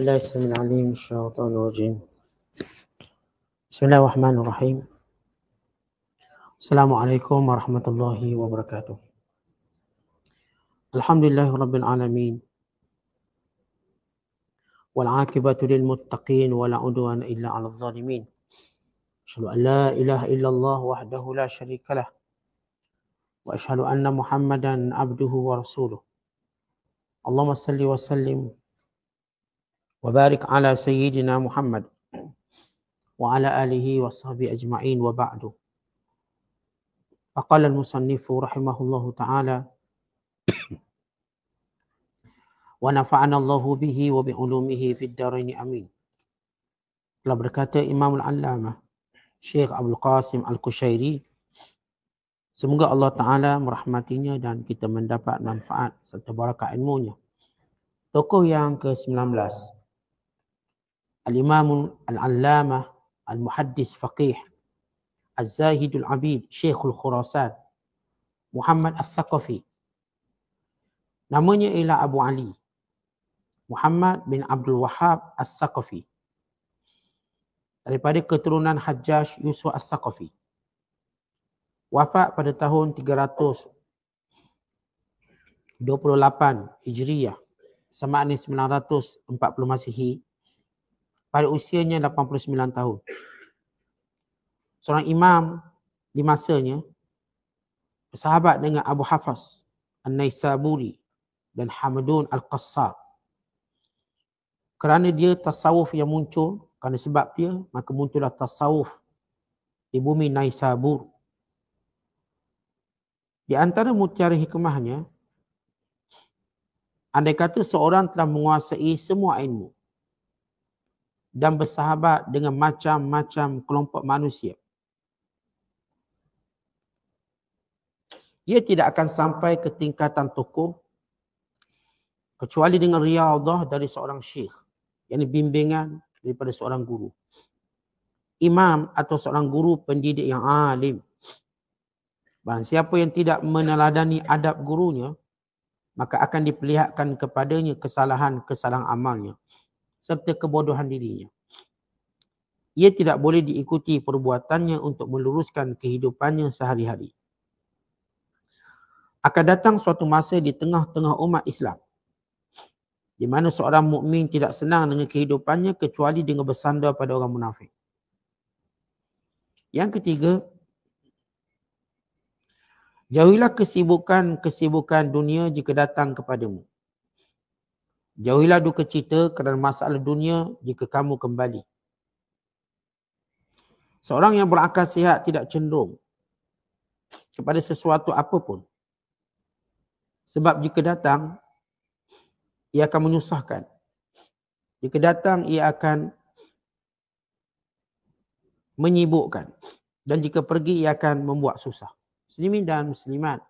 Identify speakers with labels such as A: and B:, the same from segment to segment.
A: الله السميع العليم الشيطان الرجيم بسم الله الرحمن الرحيم السلام عليكم ورحمة الله وبركاته الحمد لله رب العالمين والعاقبة للمتقين ولا عدوان إلا على الظالمين أشهد أن لا إله إلا الله وحده لا شريك له وأشهد أن محمدا عبده ورسوله اللهم صل وسلم وبارك على سيدنا محمد وعلى آله وصحبه أجمعين وبعد فقال المصنف رحمه الله تعالى ونفعنا الله به وبعلومه في الدارين أمين لبركات إمام العلامة Syekh Abdul Qasim Al-Kushairi Semoga Allah Ta'ala merahmatinya dan kita mendapat manfaat serta barakah ilmunya Tokoh yang ke-19 الإمام العلامة المحدث فقيه الزاهد العبيد شيخ الخراسان محمد الثقفي نمني إلى أبو علي محمد بن عبد الوهاب الثقفي daripada keturunan Hajjaj Yusuf Al-Thaqafi. Wafat pada tahun 328 Hijriah sama ada 940 Masihi pada usianya 89 tahun. Seorang imam di masanya bersahabat dengan Abu Hafiz An-Naisaburi dan Hamadun Al-Qassar. Kerana dia tasawuf yang muncul, kerana sebab dia, maka muncullah tasawuf di bumi Naisabur. Di antara mutiara hikmahnya, andai kata seorang telah menguasai semua ilmu, dan bersahabat dengan macam-macam kelompok manusia. Ia tidak akan sampai ke tingkatan tokoh kecuali dengan riadah dari seorang syekh. Yang bimbingan daripada seorang guru. Imam atau seorang guru pendidik yang alim. Barang siapa yang tidak meneladani adab gurunya, maka akan diperlihatkan kepadanya kesalahan-kesalahan amalnya serta kebodohan dirinya. Ia tidak boleh diikuti perbuatannya untuk meluruskan kehidupannya sehari-hari. Akan datang suatu masa di tengah-tengah umat Islam di mana seorang mukmin tidak senang dengan kehidupannya kecuali dengan bersandar pada orang munafik. Yang ketiga, jauhilah kesibukan-kesibukan dunia jika datang kepadamu. Jauhilah duka cita kerana masalah dunia jika kamu kembali. Seorang yang berakal sihat tidak cenderung kepada sesuatu apapun. Sebab jika datang, ia akan menyusahkan. Jika datang, ia akan menyibukkan. Dan jika pergi, ia akan membuat susah. Muslimin dan muslimat.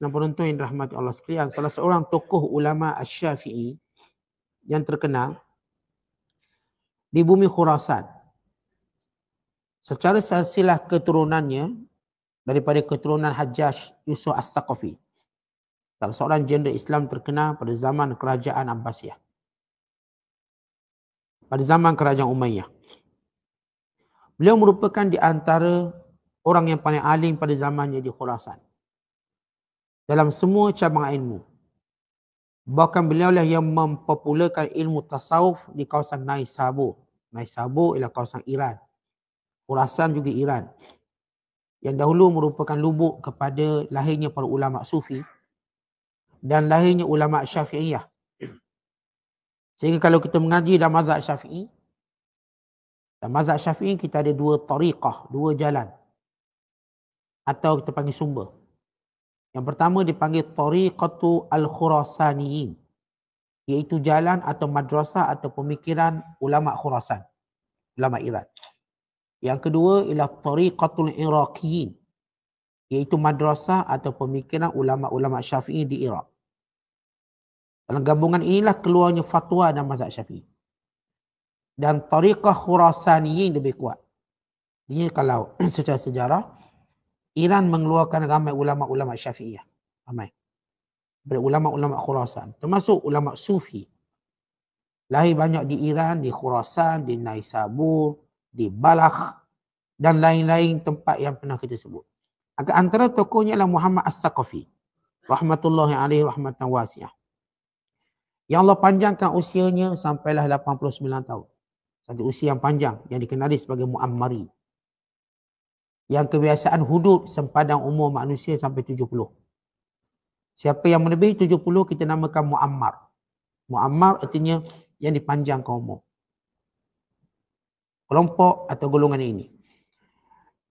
A: Senang penonton yang dirahmati Allah sekalian. Salah seorang tokoh ulama Asy-Syafi'i yang terkenal di bumi Khurasan. Secara silsilah keturunannya daripada keturunan Hajjaj Yusuf As-Saqafi. Salah seorang jenderal Islam terkenal pada zaman kerajaan Abbasiyah. Pada zaman kerajaan Umayyah. Beliau merupakan di antara orang yang paling alim pada zamannya di Khurasan dalam semua cabang ilmu. Bahkan beliau lah yang mempopularkan ilmu tasawuf di kawasan Naisabu. Naisabu ialah kawasan Iran. Kurasan juga Iran. Yang dahulu merupakan lubuk kepada lahirnya para ulama sufi dan lahirnya ulama syafi'iyah. Sehingga kalau kita mengaji dalam mazhab syafi'i, dalam mazhab syafi'i kita ada dua tariqah, dua jalan. Atau kita panggil sumber. Yang pertama dipanggil Tariqatu Al-Khurasaniyin. Iaitu jalan atau madrasah atau pemikiran ulama' Khurasan. Ulama' Iran. Yang kedua ialah Tariqatul Iraqiyin. Iaitu madrasah atau pemikiran ulama'-ulama' Syafi'i di Iraq. Dalam gabungan inilah keluarnya fatwa dan mazhab Syafi'i. Dan Tariqah Khurasaniyin lebih kuat. Ini kalau secara sejarah Iran mengeluarkan ramai ulama-ulama syafi'iyah. Ramai. Dari ulama-ulama khurasan. Termasuk ulama sufi. Lahir banyak di Iran, di khurasan, di Naisabur, di Balakh dan lain-lain tempat yang pernah kita sebut. Antara tokohnya adalah Muhammad As-Saqafi. Rahmatullahi alaihi rahmatan wasiah. Yang Allah panjangkan usianya sampailah 89 tahun. Satu usia yang panjang yang dikenali sebagai Muammari. Yang kebiasaan hudud sempadan umur manusia sampai 70. Siapa yang melebihi 70 kita namakan Muammar. Muammar artinya yang dipanjangkan umur. Kelompok atau golongan ini.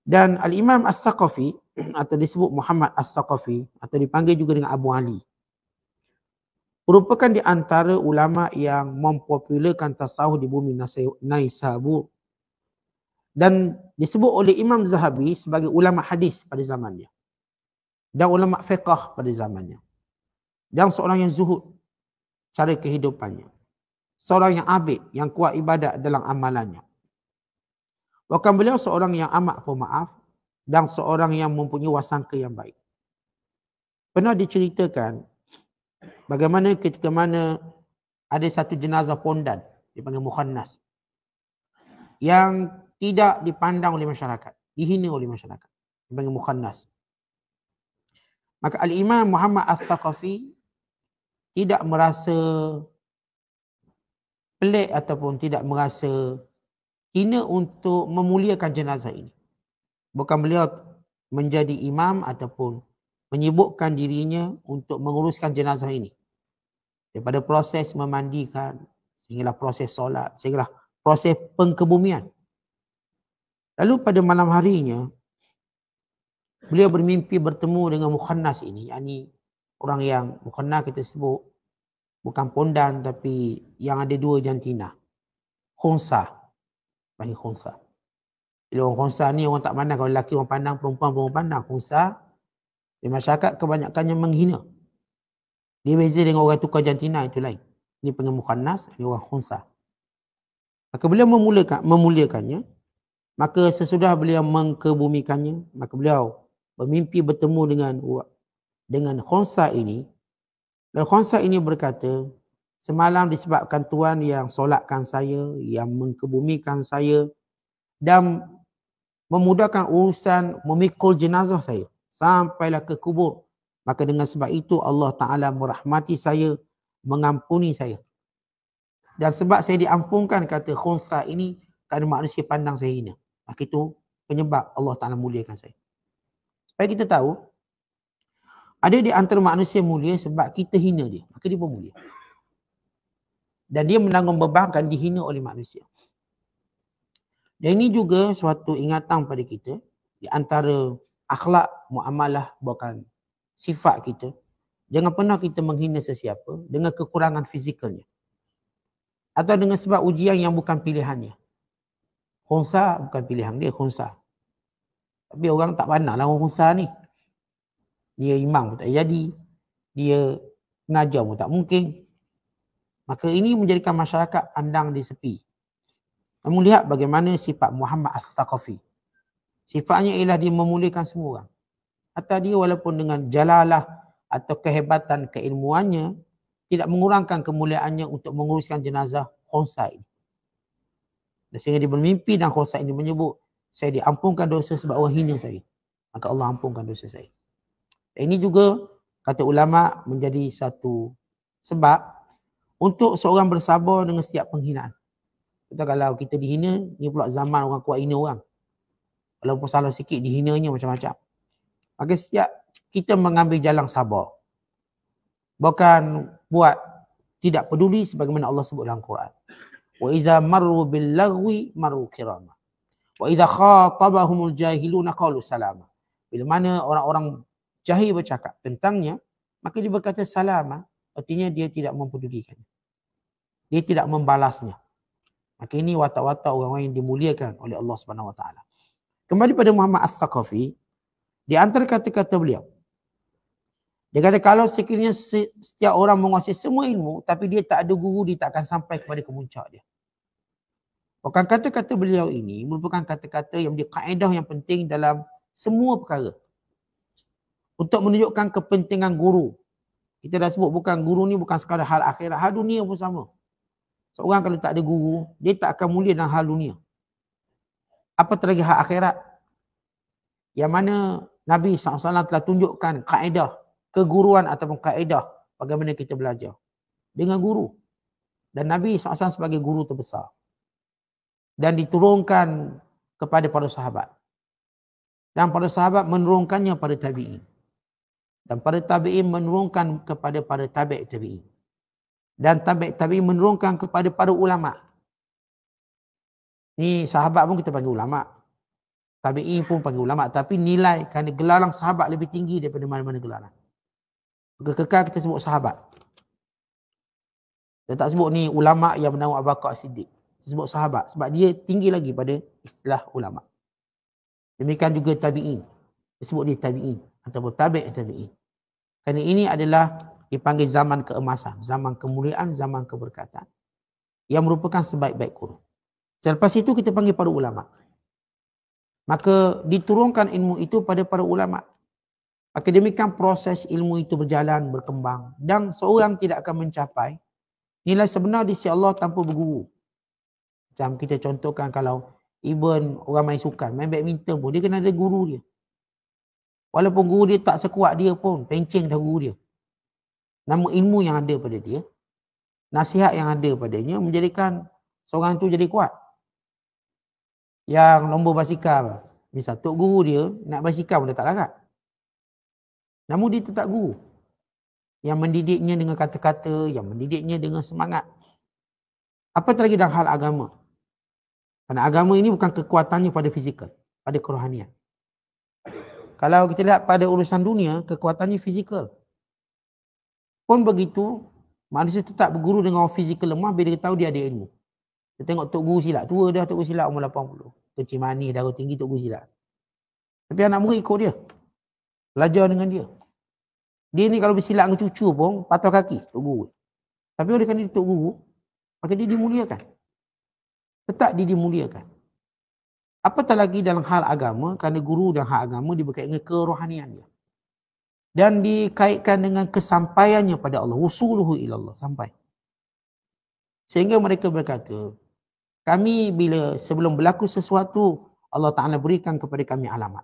A: Dan Al-Imam As-Saqafi atau disebut Muhammad As-Saqafi atau dipanggil juga dengan Abu Ali. Merupakan di antara ulama yang mempopularkan tasawuf di bumi Naisabur dan disebut oleh Imam Zahabi sebagai ulama hadis pada zamannya dan ulama fiqah pada zamannya dan seorang yang zuhud cara kehidupannya seorang yang abid yang kuat ibadat dalam amalannya bahkan beliau seorang yang amat pemaaf dan seorang yang mempunyai wasangka yang baik pernah diceritakan bagaimana ketika mana ada satu jenazah pondan dipanggil mukhannas yang tidak dipandang oleh masyarakat, dihina oleh masyarakat. Dipanggil mukhannas. Maka Al-Imam Muhammad Al-Thakafi tidak merasa pelik ataupun tidak merasa hina untuk memuliakan jenazah ini. Bukan beliau menjadi imam ataupun menyibukkan dirinya untuk menguruskan jenazah ini. Daripada proses memandikan, sehinggalah proses solat, sehinggalah proses pengkebumian. Lalu pada malam harinya, beliau bermimpi bertemu dengan mukhannas ini. Yang ini orang yang mukhannas kita sebut bukan pondan tapi yang ada dua jantina. Khonsa. Panggil khonsa. Bila orang khonsa ni orang tak pandang. Kalau lelaki orang pandang, perempuan orang pandang. Khonsa. Di masyarakat kebanyakannya menghina. Dia beza dengan orang tukar jantina itu lain. Ini panggil mukhannas, ini orang khonsa. Maka beliau memulakan, memulakannya, Maka sesudah beliau mengkebumikannya, maka beliau bermimpi bertemu dengan dengan khonsa ini. Dan khonsa ini berkata, semalam disebabkan Tuhan yang solatkan saya, yang mengkebumikan saya dan memudahkan urusan memikul jenazah saya sampailah ke kubur. Maka dengan sebab itu Allah Ta'ala merahmati saya, mengampuni saya. Dan sebab saya diampunkan kata khonsa ini kerana manusia pandang saya hina. Maka itu penyebab Allah Ta'ala muliakan saya. Supaya kita tahu, ada di antara manusia mulia sebab kita hina dia. Maka dia pun mulia. Dan dia menanggung beban kan dihina oleh manusia. Dan ini juga suatu ingatan pada kita di antara akhlak, muamalah bahkan sifat kita. Jangan pernah kita menghina sesiapa dengan kekurangan fizikalnya. Atau dengan sebab ujian yang bukan pilihannya. Khonsa bukan pilihan dia, Khonsa. Tapi orang tak pandang lah orang Khonsa ni. Dia imam pun tak jadi. Dia pengajar pun tak mungkin. Maka ini menjadikan masyarakat pandang di sepi. Kamu lihat bagaimana sifat Muhammad as Sifatnya ialah dia memulihkan semua orang. Atau dia walaupun dengan jalalah atau kehebatan keilmuannya, tidak mengurangkan kemuliaannya untuk menguruskan jenazah Khonsa ini. Dan sehingga dia bermimpi dan khuasa ini menyebut saya diampunkan dosa sebab orang hina saya. Maka Allah ampunkan dosa saya. Dan ini juga kata ulama menjadi satu sebab untuk seorang bersabar dengan setiap penghinaan. Kita kalau kita dihina, ni pula zaman orang kuat hina orang. Walaupun salah sikit dihinanya macam-macam. Maka setiap kita mengambil jalan sabar. Bukan buat tidak peduli sebagaimana Allah sebut dalam Quran wa idza marru bil lagwi marru kirama wa idza khatabahumul jahiluna qalu salama bila mana orang-orang jahil bercakap tentangnya maka dia berkata salama artinya dia tidak mempedulikannya dia tidak membalasnya maka ini watak-watak orang-orang yang dimuliakan oleh Allah Subhanahu wa taala kembali pada Muhammad Al-Thaqafi di antara kata-kata beliau dia kata kalau sekiranya setiap orang menguasai semua ilmu tapi dia tak ada guru dia tak akan sampai kepada kemuncak dia Bukan kata-kata beliau ini merupakan kata-kata yang menjadi kaedah yang penting dalam semua perkara. Untuk menunjukkan kepentingan guru. Kita dah sebut bukan guru ni bukan sekadar hal akhirat. Hal dunia pun sama. Seorang kalau tak ada guru, dia tak akan mulia dalam hal dunia. Apa terlagi hal akhirat? Yang mana Nabi SAW telah tunjukkan kaedah, keguruan ataupun kaedah bagaimana kita belajar. Dengan guru. Dan Nabi SAW sebagai guru terbesar dan diturunkan kepada para sahabat. Dan para sahabat menurunkannya pada tabi'i. Dan para tabi'i menurunkan kepada para tabi' tabi'i. Dan tabi' tabi'i menurunkan kepada para ulama. Ni sahabat pun kita panggil ulama. Tabi'i pun panggil ulama. Tapi nilai kerana gelarang sahabat lebih tinggi daripada mana-mana gelarang. Kekal kita sebut sahabat. Kita tak sebut ni ulama yang menawar bakar siddiq disebut sahabat sebab dia tinggi lagi pada istilah ulama. Demikian juga tabi'in. Disebut dia tabi'in ataupun tabi' tabi'in. Kerana ini adalah dipanggil zaman keemasan, zaman kemuliaan, zaman keberkatan yang merupakan sebaik-baik guru. Selepas itu kita panggil para ulama. Maka diturunkan ilmu itu pada para ulama. Maka demikian proses ilmu itu berjalan, berkembang. Dan seorang tidak akan mencapai nilai sebenar di sisi Allah tanpa berguru. Macam kita contohkan kalau even orang main sukan, main badminton pun dia kena ada guru dia. Walaupun guru dia tak sekuat dia pun, pencing dah guru dia. Nama ilmu yang ada pada dia, nasihat yang ada padanya menjadikan seorang tu jadi kuat. Yang nombor basikal, misal tok guru dia nak basikal pun dia tak larat. Namun dia tetap guru. Yang mendidiknya dengan kata-kata, yang mendidiknya dengan semangat. Apa lagi dalam hal agama? Karena agama ini bukan kekuatannya pada fizikal, pada kerohanian. Kalau kita lihat pada urusan dunia, kekuatannya fizikal. Pun begitu, manusia tetap berguru dengan orang fizikal lemah bila dia tahu dia ada ilmu. Kita tengok Tok Guru silat, tua dah Tok Guru silat umur 80. Kecil manis, darah tinggi Tok Guru silat. Tapi anak murid ikut dia. Belajar dengan dia. Dia ni kalau bersilat dengan cucu pun patah kaki Tok Guru. Tapi oleh kerana dia Tok Guru, maka dia dimuliakan tetap dimuliakan. Apatah lagi dalam hal agama, kerana guru dan hal agama diberkaitkan dengan kerohanian dia. Dan dikaitkan dengan kesampaiannya pada Allah. Wusuluhu ilallah. Sampai. Sehingga mereka berkata, kami bila sebelum berlaku sesuatu, Allah Ta'ala berikan kepada kami alamat.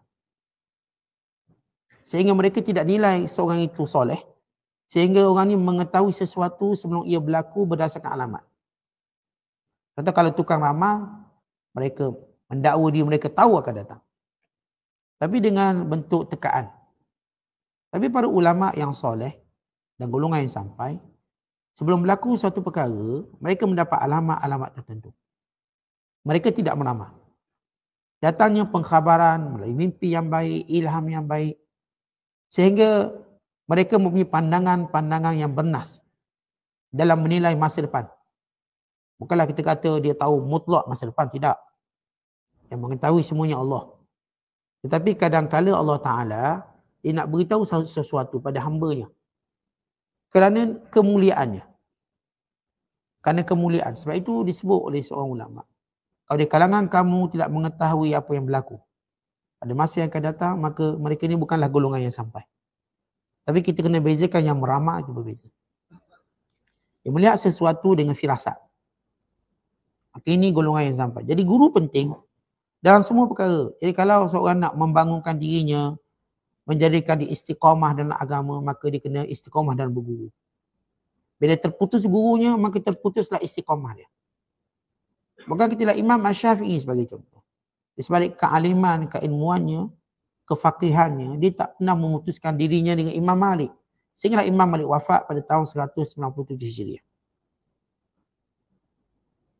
A: Sehingga mereka tidak nilai seorang itu soleh. Sehingga orang ini mengetahui sesuatu sebelum ia berlaku berdasarkan alamat. Contoh kalau tukang ramal, mereka mendakwa dia, mereka tahu akan datang. Tapi dengan bentuk tekaan. Tapi para ulama yang soleh dan golongan yang sampai, sebelum berlaku suatu perkara, mereka mendapat alamat-alamat tertentu. Mereka tidak meramal. Datangnya pengkhabaran melalui mimpi yang baik, ilham yang baik. Sehingga mereka mempunyai pandangan-pandangan yang bernas dalam menilai masa depan. Bukanlah kita kata dia tahu mutlak masa depan. Tidak. Yang mengetahui semuanya Allah. Tetapi kadangkala Allah Ta'ala dia nak beritahu sesuatu pada hambanya. Kerana kemuliaannya. Kerana kemuliaan. Sebab itu disebut oleh seorang ulama. Kalau di kalangan kamu tidak mengetahui apa yang berlaku. Pada masa yang akan datang, maka mereka ini bukanlah golongan yang sampai. Tapi kita kena bezakan yang meramal itu berbeza. Yang melihat sesuatu dengan firasat. Okay, ini golongan yang sampai. Jadi guru penting dalam semua perkara. Jadi kalau seorang nak membangunkan dirinya, menjadikan dia istiqamah dalam agama, maka dia kena istiqamah dalam berguru. Bila terputus gurunya, maka terputuslah istiqamah dia. Maka kita lihat Imam Ash-Syafi'i sebagai contoh. Di sebalik kealiman, keilmuannya, kefakihannya, dia tak pernah memutuskan dirinya dengan Imam Malik. Sehinggalah Imam Malik wafat pada tahun 197 Hijriah.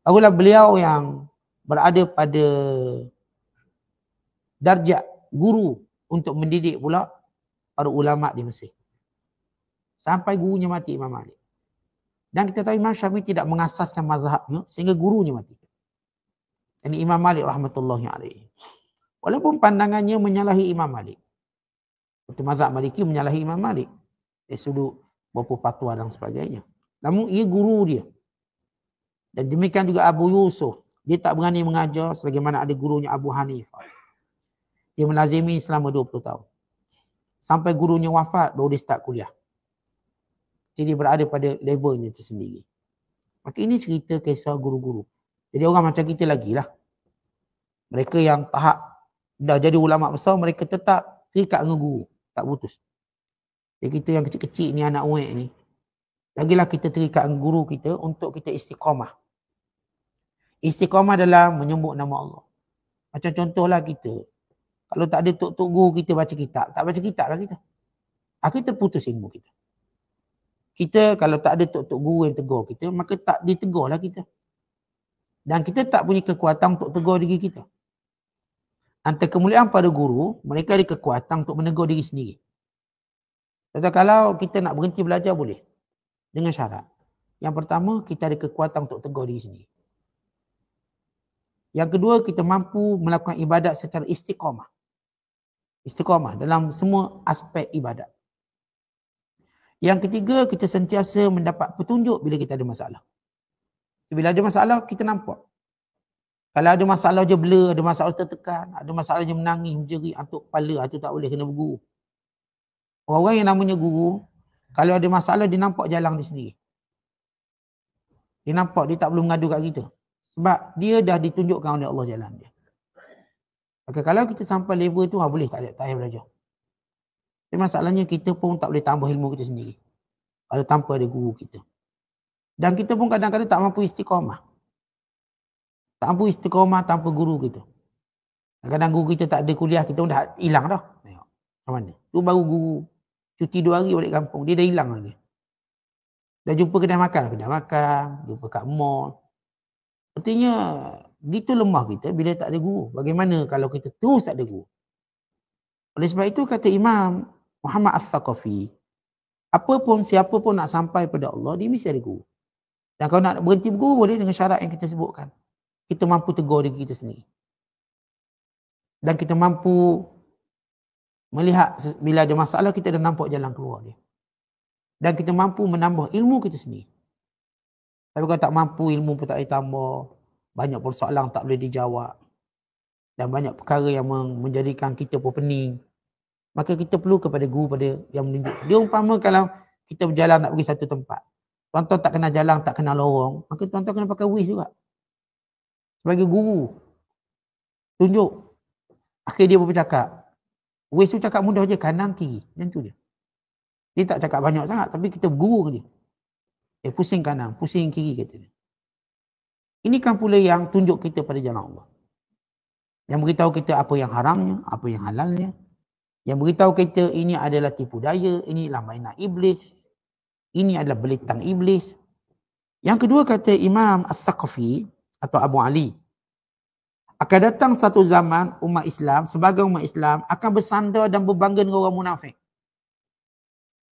A: Barulah beliau yang berada pada darjat guru untuk mendidik pula para ulama di Mesir. Sampai gurunya mati Imam Malik. Dan kita tahu Imam Syafi'i tidak mengasaskan mazhabnya sehingga gurunya mati. Ini Imam Malik rahmatullahi alaihi. Walaupun pandangannya menyalahi Imam Malik. Itu mazhab Maliki menyalahi Imam Malik. Dari sudut beberapa fatwa dan sebagainya. Namun ia guru dia. Dan demikian juga Abu Yusuf. Dia tak berani mengajar sebagaimana ada gurunya Abu Hanifah. Dia melazimi selama 20 tahun. Sampai gurunya wafat, baru dia start kuliah. Jadi berada pada levelnya tersendiri. Maka ini cerita kisah guru-guru. Jadi orang macam kita lagi lah. Mereka yang tahap dah jadi ulama besar, mereka tetap terikat dengan guru. Tak putus. Jadi kita yang kecil-kecil ni, anak uek ni. Lagilah kita terikat dengan guru kita untuk kita istiqamah. Istiqamah adalah menyembuh nama Allah. Macam contohlah kita. Kalau tak ada tok-tok guru kita baca kitab. Tak baca kitab lah kita. Ha, kita putus ilmu kita. Kita kalau tak ada tok-tok guru yang tegur kita, maka tak ditegur lah kita. Dan kita tak punya kekuatan untuk tegur diri kita. Antara kemuliaan pada guru, mereka ada kekuatan untuk menegur diri sendiri. Contoh kalau kita nak berhenti belajar boleh. Dengan syarat. Yang pertama, kita ada kekuatan untuk tegur diri sendiri. Yang kedua, kita mampu melakukan ibadat secara istiqamah. Istiqamah dalam semua aspek ibadat. Yang ketiga, kita sentiasa mendapat petunjuk bila kita ada masalah. Bila ada masalah, kita nampak. Kalau ada masalah je blur, ada masalah tertekan, ada masalah je menangis, menjerit, atuk kepala, atuk ah, tak boleh, kena berguru. Orang-orang yang namanya guru, kalau ada masalah, dia nampak jalan dia sendiri. Dia nampak, dia tak perlu mengadu kat kita. Sebab dia dah ditunjukkan oleh Allah jalan dia. Maka kalau kita sampai level tu, ha, boleh tak ada, tak payah belajar. Tapi masalahnya kita pun tak boleh tambah ilmu kita sendiri. Kalau tanpa ada guru kita. Dan kita pun kadang-kadang tak mampu istiqamah. Tak mampu istiqamah tanpa guru kita. Kadang-kadang guru kita tak ada kuliah, kita pun dah hilang dah. Macam mana? Tu baru guru cuti dua hari balik kampung. Dia dah hilang lagi. Dah jumpa kedai makan. Kedai makan. Jumpa kat mall. Artinya gitu lemah kita bila tak ada guru. Bagaimana kalau kita terus tak ada guru? Oleh sebab itu kata Imam Muhammad al sakafi apa pun siapa pun nak sampai pada Allah, dia mesti ada guru. Dan kalau nak berhenti berguru boleh dengan syarat yang kita sebutkan. Kita mampu tegur diri kita sendiri. Dan kita mampu melihat bila ada masalah kita dah nampak jalan keluar dia. Dan kita mampu menambah ilmu kita sendiri. Tapi kalau tak mampu ilmu pun tak ditambah. Banyak persoalan tak boleh dijawab. Dan banyak perkara yang menjadikan kita pun pening. Maka kita perlu kepada guru pada yang menunjuk. Dia umpama kalau kita berjalan nak pergi satu tempat. Tuan-tuan tak kena jalan, tak kena lorong. Maka tuan-tuan kena pakai wis juga. Sebagai guru. Tunjuk. Akhirnya dia pun bercakap. Wis tu cakap mudah je kanan kiri. Macam tu je. Dia tak cakap banyak sangat tapi kita guru ke dia. Dia eh, pusing kanan, pusing kiri kata dia. Ini kan pula yang tunjuk kita pada jalan Allah. Yang beritahu kita apa yang haramnya, apa yang halalnya. Yang beritahu kita ini adalah tipu daya, ini inilah mainan iblis. Ini adalah belitang iblis. Yang kedua kata Imam As-Saqafi atau Abu Ali. Akan datang satu zaman umat Islam, sebagai umat Islam akan bersandar dan berbangga dengan orang munafik.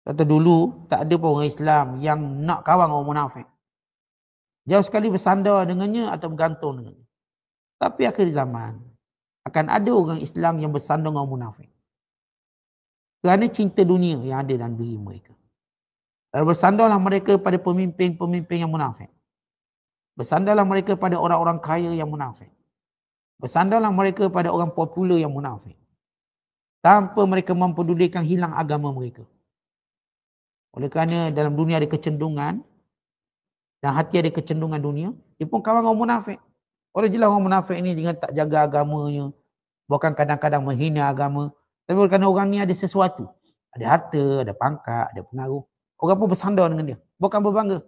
A: Kata dulu tak ada pun orang Islam yang nak kawan orang munafik. Jauh sekali bersandar dengannya atau bergantung dengannya. Tapi akhir zaman akan ada orang Islam yang bersandar dengan orang munafik. Kerana cinta dunia yang ada dalam diri mereka. Dan bersandarlah mereka pada pemimpin-pemimpin yang munafik. Bersandarlah mereka pada orang-orang kaya yang munafik. Bersandarlah mereka pada orang popular yang munafik. Tanpa mereka mempedulikan hilang agama mereka. Oleh kerana dalam dunia ada kecendungan dan hati ada kecendungan dunia, dia pun kawan orang munafik. Orang jelas orang munafik ni dengan tak jaga agamanya, bukan kadang-kadang menghina agama. Tapi kerana orang ni ada sesuatu. Ada harta, ada pangkat, ada pengaruh. Orang pun bersandar dengan dia. Bukan berbangga.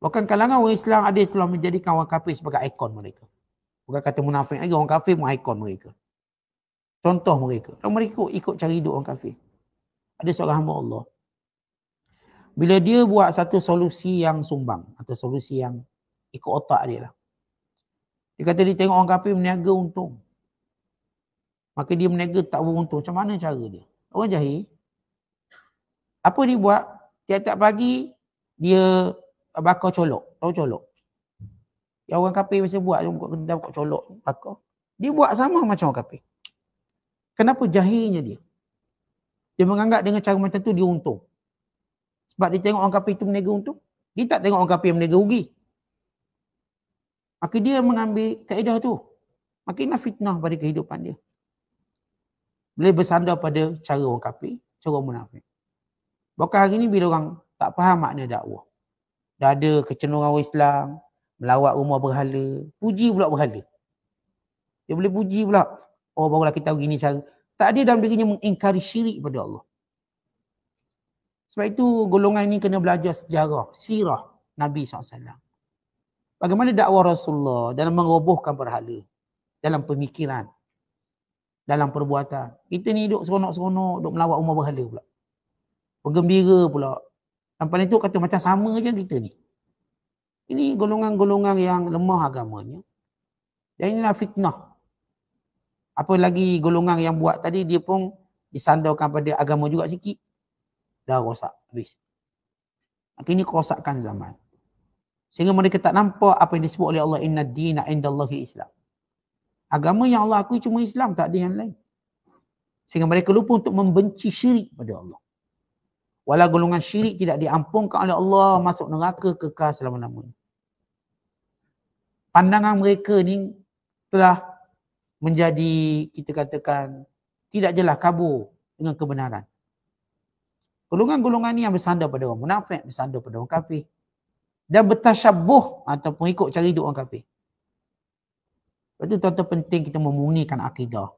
A: Bukan kalangan orang Islam ada telah menjadikan orang kafir sebagai ikon mereka. Bukan kata munafik lagi. Orang kafir pun ikon mereka. Contoh mereka. Dan mereka ikut cari hidup orang kafir ada seorang hamba Allah. Bila dia buat satu solusi yang sumbang atau solusi yang ikut otak dia lah. Dia kata dia tengok orang kapi berniaga untung. Maka dia berniaga tak beruntung. Macam mana cara dia? Orang jahil. Apa dia buat? Tiap-tiap pagi dia bakar colok. Tahu colok. Yang orang kapi biasa buat. Dia buat kedai colok. Bakar. Dia buat sama macam orang kapi. Kenapa jahilnya dia? Dia menganggap dengan cara macam tu dia untung. Sebab dia tengok orang kafir itu meniaga untung. Dia tak tengok orang kafir yang meniaga rugi. Maka dia mengambil kaedah tu. Makinlah fitnah pada kehidupan dia. Boleh bersandar pada cara orang kafir, cara orang munafik. Bukan hari ni bila orang tak faham makna dakwah. Dah ada kecenderungan orang Islam, melawat rumah berhala, puji pula berhala. Dia boleh puji pula. Oh barulah kita tahu gini cara. Tak ada dalam dirinya mengingkari syirik pada Allah. Sebab itu golongan ini kena belajar sejarah, sirah Nabi SAW. Bagaimana dakwah Rasulullah dalam merobohkan berhala, dalam pemikiran, dalam perbuatan. Kita ni duduk seronok-seronok, duduk melawat rumah berhala pula. Bergembira pula. Tanpa itu kata macam sama je kita ni. Ini golongan-golongan yang lemah agamanya. Dan inilah fitnah apa lagi golongan yang buat tadi dia pun disandarkan pada agama juga sikit dah rosak habis maka ini kerosakan zaman sehingga mereka tak nampak apa yang disebut oleh Allah inna dina indallahi islam agama yang Allah akui cuma Islam tak ada yang lain sehingga mereka lupa untuk membenci syirik pada Allah Walau golongan syirik tidak diampungkan oleh Allah masuk neraka kekal selama-lamanya. Pandangan mereka ni telah menjadi kita katakan tidak jelas kabur dengan kebenaran. Golongan-golongan ini yang bersandar pada orang munafik, bersandar pada orang kafir. Dan bertasyabuh ataupun ikut cari duit orang kafir. Lepas itu tuan-tuan penting kita memurnikan akidah.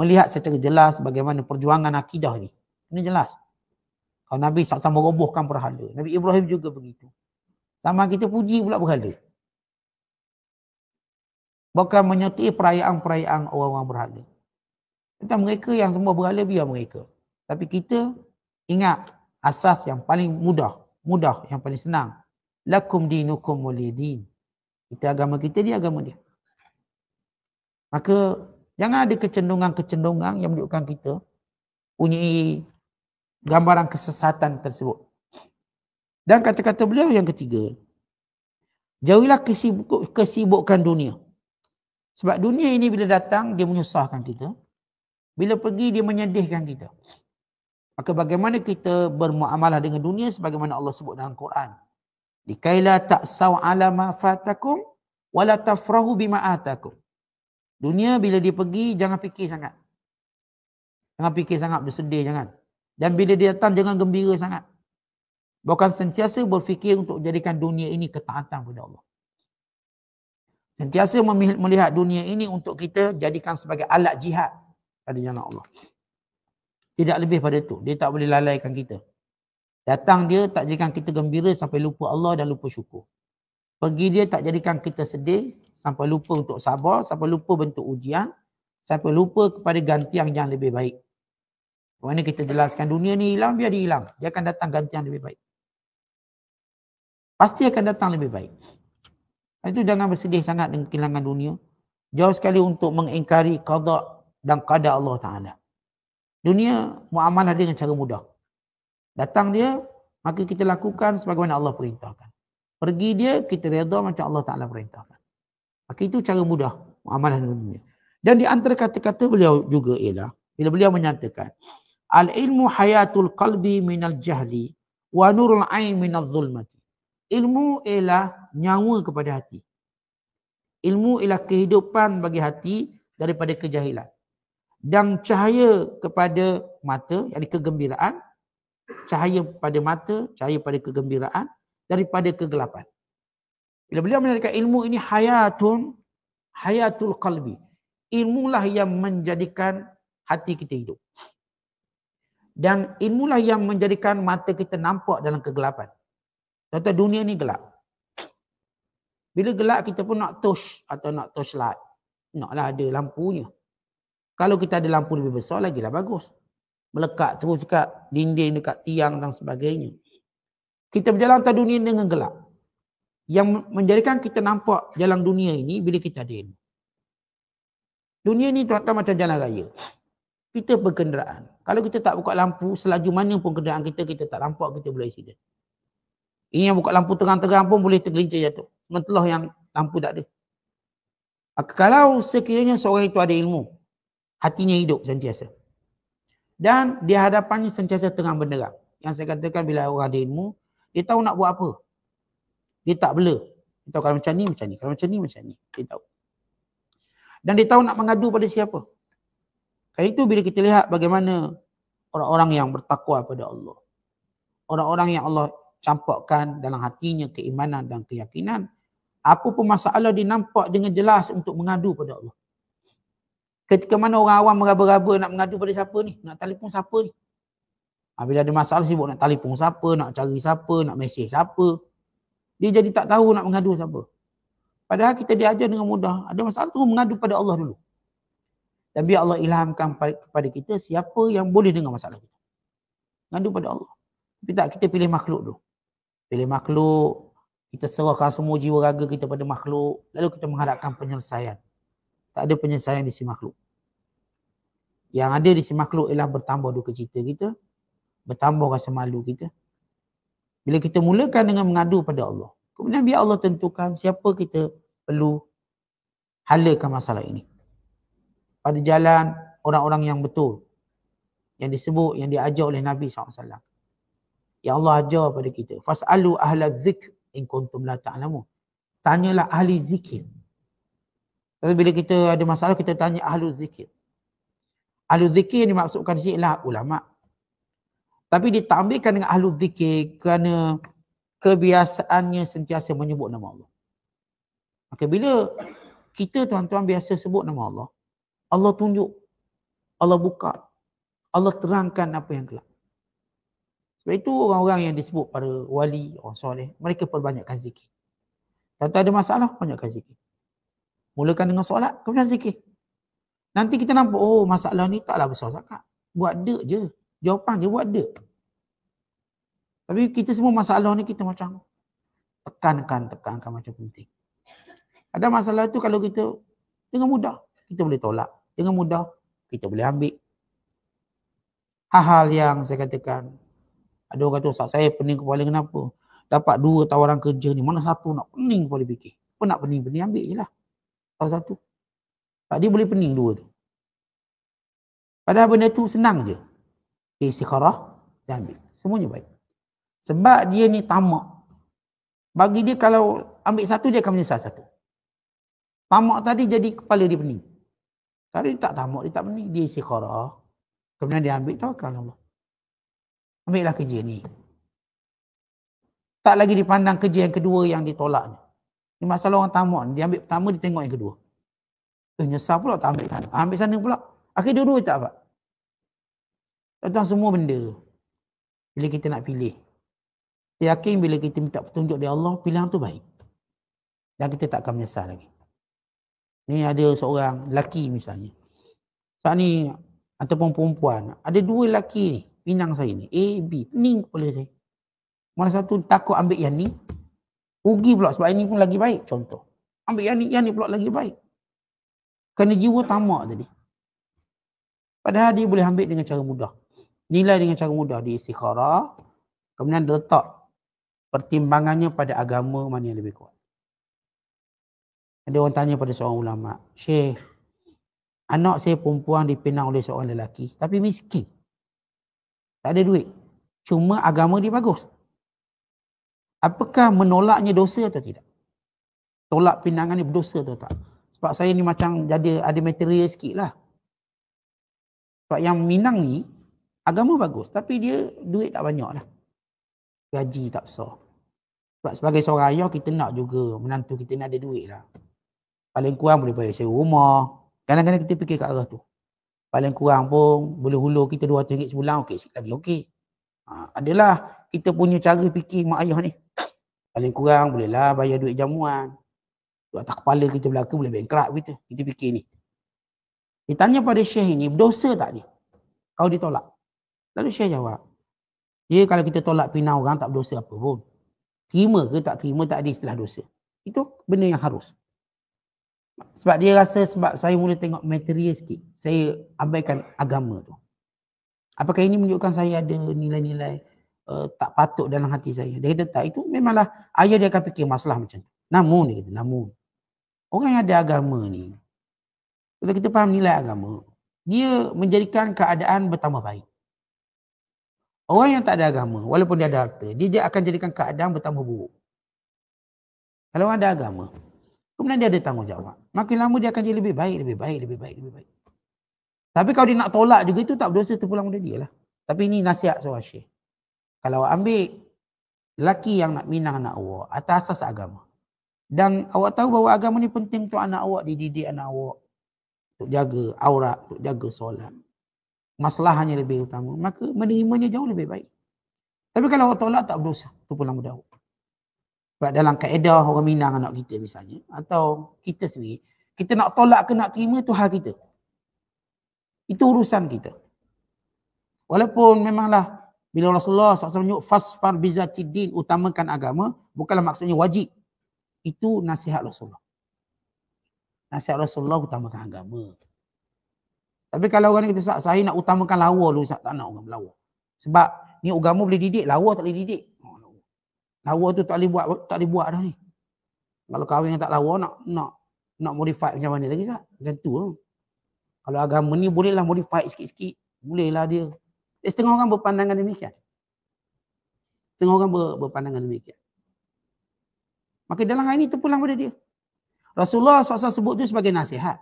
A: Melihat secara jelas bagaimana perjuangan akidah ini. Ini jelas. Kalau Nabi sama SAW merobohkan perhala. Nabi Ibrahim juga begitu. Sama kita puji pula perhala. Bahkan menyertai perayaan-perayaan orang-orang berhala. Tentang mereka yang semua berhala, biar mereka. Tapi kita ingat asas yang paling mudah. Mudah, yang paling senang. Lakum dinukum walidin. Kita agama kita, dia agama dia. Maka, jangan ada kecendungan-kecendungan yang menunjukkan kita punya gambaran kesesatan tersebut. Dan kata-kata beliau yang ketiga, jauhilah kesibuk kesibukan dunia. Sebab dunia ini bila datang, dia menyusahkan kita. Bila pergi, dia menyedihkan kita. Maka bagaimana kita bermuamalah dengan dunia sebagaimana Allah sebut dalam Quran. Likaila ta'saw ala ma fatakum wa la tafrahu bima atakum. Dunia bila dia pergi jangan fikir sangat. Jangan fikir sangat bersedih jangan. Dan bila dia datang jangan gembira sangat. Bukan sentiasa berfikir untuk jadikan dunia ini ketaatan kepada Allah sentiasa melihat dunia ini untuk kita jadikan sebagai alat jihad pada jalan Allah. Tidak lebih pada itu. Dia tak boleh lalaikan kita. Datang dia tak jadikan kita gembira sampai lupa Allah dan lupa syukur. Pergi dia tak jadikan kita sedih sampai lupa untuk sabar, sampai lupa bentuk ujian, sampai lupa kepada ganti yang lebih baik. Mana kita jelaskan dunia ni hilang, biar dia hilang. Dia akan datang ganti yang lebih baik. Pasti akan datang lebih baik. Itu jangan bersedih sangat dengan kehilangan dunia. Jauh sekali untuk mengingkari qada dan qadar Allah Ta'ala. Dunia muamalah dengan cara mudah. Datang dia, maka kita lakukan sebagaimana Allah perintahkan. Pergi dia, kita reda macam Allah Ta'ala perintahkan. Maka itu cara mudah muamalah dunia. Dan di antara kata-kata beliau juga ialah, bila beliau menyatakan, Al-ilmu hayatul qalbi minal jahli, wa nurul a'in minal zulmati. Ilmu ialah nyawa kepada hati. Ilmu ialah kehidupan bagi hati daripada kejahilan. Dan cahaya kepada mata, yakni kegembiraan. Cahaya pada mata, cahaya pada kegembiraan daripada kegelapan. Bila beliau menyatakan ilmu ini hayatun, hayatul qalbi. lah yang menjadikan hati kita hidup. Dan ilmu lah yang menjadikan mata kita nampak dalam kegelapan. Tata dunia ni gelap. Bila gelap kita pun nak tosh atau nak tosh light. Naklah ada lampunya. Kalau kita ada lampu lebih besar lagi lah bagus. Melekat terus dekat dinding, dekat tiang dan sebagainya. Kita berjalan atas dunia ini dengan gelap. Yang menjadikan kita nampak jalan dunia ini bila kita ada ilmu. Dunia ni tuan-tuan macam jalan raya. Kita berkenderaan. Kalau kita tak buka lampu, selaju mana pun kenderaan kita, kita tak nampak, kita boleh accident. Ini yang buka lampu terang-terang pun boleh tergelincir jatuh. Mentelah yang lampu tak ada. Kalau sekiranya seorang itu ada ilmu, hatinya hidup sentiasa. Dan di hadapannya sentiasa terang benderang. Yang saya katakan bila orang ada ilmu, dia tahu nak buat apa. Dia tak bela. Dia tahu kalau macam ni, macam ni. Kalau macam ni, macam ni. Dia tahu. Dan dia tahu nak mengadu pada siapa. Kali itu bila kita lihat bagaimana orang-orang yang bertakwa pada Allah. Orang-orang yang Allah campakkan dalam hatinya keimanan dan keyakinan. Apa pun masalah dia nampak dengan jelas untuk mengadu pada Allah. Ketika mana orang awam meraba-raba nak mengadu pada siapa ni? Nak telefon siapa ni? Ha, bila ada masalah sibuk nak telefon siapa, nak cari siapa, nak mesej siapa. Dia jadi tak tahu nak mengadu siapa. Padahal kita diajar dengan mudah. Ada masalah tu mengadu pada Allah dulu. Dan biar Allah ilhamkan kepada kita siapa yang boleh dengar masalah kita. Mengadu pada Allah. Tapi tak kita pilih makhluk dulu pilih makhluk, kita serahkan semua jiwa raga kita pada makhluk, lalu kita mengharapkan penyelesaian. Tak ada penyelesaian di si makhluk. Yang ada di si makhluk ialah bertambah duka cita kita, bertambah rasa malu kita. Bila kita mulakan dengan mengadu pada Allah, kemudian biar Allah tentukan siapa kita perlu halakan masalah ini. Pada jalan orang-orang yang betul, yang disebut, yang diajak oleh Nabi SAW. Ya Allah ajar pada kita fasalu ahla zikr in kuntum la ta'lamu tanyalah ahli zikir Tapi bila kita ada masalah kita tanya ahli zikir ahli zikir yang dimaksudkan sini ulama tapi ditambahkan dengan ahli zikir kerana kebiasaannya sentiasa menyebut nama Allah maka bila kita tuan-tuan biasa sebut nama Allah Allah tunjuk Allah buka Allah terangkan apa yang gelap sebab itu orang-orang yang disebut pada wali, orang soleh, mereka perbanyakkan zikir. Kalau ada masalah, banyakkan zikir. Mulakan dengan solat, kemudian zikir. Nanti kita nampak, oh masalah ni taklah besar sangat. Buat dek je. Jawapan je, buat dek. Tapi kita semua masalah ni kita macam tekankan, tekankan macam penting. Ada masalah tu kalau kita dengan mudah, kita boleh tolak. Dengan mudah, kita boleh ambil. Hal-hal yang saya katakan ada orang kata, Ustaz, saya pening kepala kenapa? Dapat dua tawaran kerja ni, mana satu nak pening kepala fikir? Apa nak pening-pening, ambil je lah. Salah satu. Tak, dia boleh pening dua tu. Padahal benda tu senang je. Dia istikharah, dia ambil. Semuanya baik. Sebab dia ni tamak. Bagi dia kalau ambil satu, dia akan menyesal satu. Tamak tadi jadi kepala dia pening. Kalau dia tak tamak, dia tak pening. Dia isi istikharah. Kemudian dia ambil tawakal Allah ambillah kerja ni. Tak lagi dipandang kerja yang kedua yang ditolak ni. Ini masalah orang tamu Dia ambil pertama, dia tengok yang kedua. Eh, nyesal pula tak ambil sana. Ambil sana pula. Akhirnya dua-dua tak dapat. Datang semua benda. Bila kita nak pilih. Kita yakin bila kita minta petunjuk dari Allah, pilihan tu baik. Dan kita tak akan menyesal lagi. Ni ada seorang lelaki misalnya. Saat ni, ataupun perempuan. Ada dua lelaki ni pinang saya ni. A, B. Pening kepala saya. Mana satu takut ambil yang ni. Ugi pula sebab ini pun lagi baik. Contoh. Ambil yang ni, yang ni pula lagi baik. Kerana jiwa tamak tadi. Padahal dia boleh ambil dengan cara mudah. Nilai dengan cara mudah. Dia istikhara. Kemudian dia letak pertimbangannya pada agama mana yang lebih kuat. Ada orang tanya pada seorang ulama, Syekh, anak saya perempuan dipinang oleh seorang lelaki tapi miskin. Tak ada duit. Cuma agama dia bagus. Apakah menolaknya dosa atau tidak? Tolak pinangan ni berdosa atau tak? Sebab saya ni macam jadi ada material sikit lah. Sebab yang minang ni, agama bagus. Tapi dia duit tak banyak lah. Gaji tak besar. Sebab sebagai seorang ayah, kita nak juga menantu kita ni ada duit lah. Paling kurang boleh bayar sewa rumah. Kadang-kadang kita fikir kat arah tu paling kurang pun boleh hulur kita RM200 sebulan okey sikit lagi okey ha, adalah kita punya cara fikir mak ayah ni paling kurang bolehlah bayar duit jamuan di atas kepala kita belaka boleh bankrupt kita kita fikir ni tanya pada syekh ini berdosa tak ni kau ditolak lalu syekh jawab dia ya, kalau kita tolak pina orang tak berdosa apa pun terima ke tak terima tak ada istilah dosa itu benda yang harus sebab dia rasa sebab saya mula tengok material sikit, saya abaikan agama tu. Apakah ini menunjukkan saya ada nilai-nilai uh, tak patut dalam hati saya? Dia kata tak, itu memanglah ayah dia akan fikir masalah macam tu. Namun dia kata, namun. Orang yang ada agama ni, kalau kita faham nilai agama, dia menjadikan keadaan bertambah baik. Orang yang tak ada agama, walaupun dia ada harta, dia, dia akan jadikan keadaan bertambah buruk. Kalau orang ada agama, Kemudian dia ada tanggungjawab. Makin lama dia akan jadi lebih baik, lebih baik, lebih baik, lebih baik. Tapi kalau dia nak tolak juga itu tak berdosa terpulang pada dia lah. Tapi ini nasihat seorang syekh. Kalau awak ambil lelaki yang nak minang anak awak atas asas agama. Dan awak tahu bahawa agama ni penting untuk anak awak, dididik anak awak. Untuk jaga aurat, untuk jaga solat. Masalahnya lebih utama. Maka menerimanya jauh lebih baik. Tapi kalau awak tolak tak berdosa pulang pada awak. Sebab dalam kaedah orang Minang anak kita misalnya. Atau kita sendiri. Kita nak tolak ke nak terima itu hal kita. Itu urusan kita. Walaupun memanglah bila Rasulullah SAW menyebut fasfar bizatidin utamakan agama bukanlah maksudnya wajib. Itu nasihat Rasulullah. Nasihat Rasulullah utamakan agama. Tapi kalau orang kita saya nak utamakan lawa dulu tak nak orang lawa. Sebab ni agama boleh didik, lawa tak boleh didik lawa tu tak boleh buat tak boleh buat dah ni. Kalau kahwin yang tak lawa nak nak nak modify macam mana lagi tak? Macam tu. Ha. Kalau agama ni bolehlah modify sikit-sikit. Bolehlah dia. Eh, setengah orang berpandangan demikian. Setengah orang ber, berpandangan demikian. Maka dalam hari ini terpulang pada dia. Rasulullah SAW sebut tu sebagai nasihat.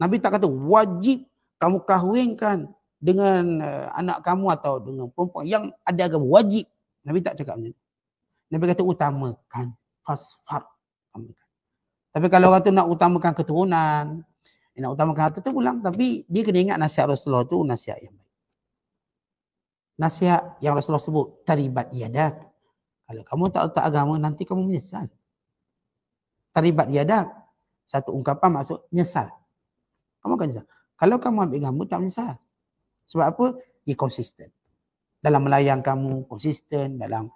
A: Nabi tak kata wajib kamu kahwinkan dengan uh, anak kamu atau dengan perempuan yang ada agama wajib. Nabi tak cakap macam tu. Nabi kata utamakan fasfar. Tapi kalau orang tu nak utamakan keturunan, nak utamakan harta tu pulang. Tapi dia kena ingat nasihat Rasulullah tu nasihat yang baik. Nasihat yang Rasulullah sebut, taribat yadak. Kalau kamu tak letak agama, nanti kamu menyesal. Taribat yadak. Satu ungkapan maksud menyesal. Kamu akan menyesal. Kalau kamu ambil agama, tak menyesal. Sebab apa? Dia konsisten. Dalam melayang kamu, konsisten. Dalam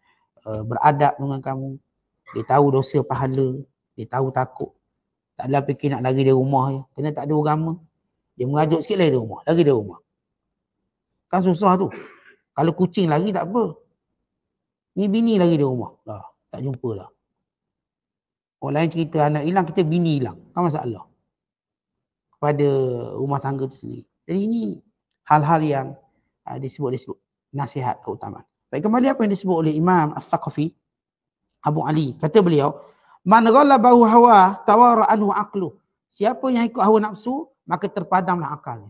A: Eh, beradab dengan kamu. Dia tahu dosa pahala. Dia tahu takut. Tak ada fikir nak lari dari rumah je. Kena tak ada agama. Dia merajuk sikit lagi dari rumah. Lari dari rumah. Kan susah tu. Kalau kucing lari tak apa. Ni bini lari dari rumah. Lah, tak jumpa lah. Orang lain cerita anak hilang, kita bini hilang. Kan masalah. Kepada rumah tangga tu sendiri. Jadi ini hal-hal yang uh, disebut, disebut nasihat keutamaan. Baik kembali apa yang disebut oleh Imam Al-Thaqafi Abu Ali kata beliau man bahu hawa tawara anhu aqlu siapa yang ikut hawa nafsu maka terpadamlah akalnya